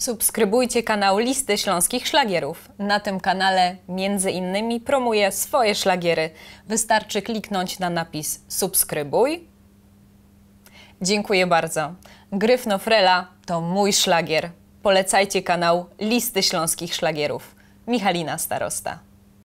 Subskrybujcie kanał Listy Śląskich Szlagierów. Na tym kanale między innymi promuję swoje szlagiery. Wystarczy kliknąć na napis subskrybuj. Dziękuję bardzo. Gryfno Frela to mój szlagier. Polecajcie kanał Listy Śląskich Szlagierów. Michalina Starosta.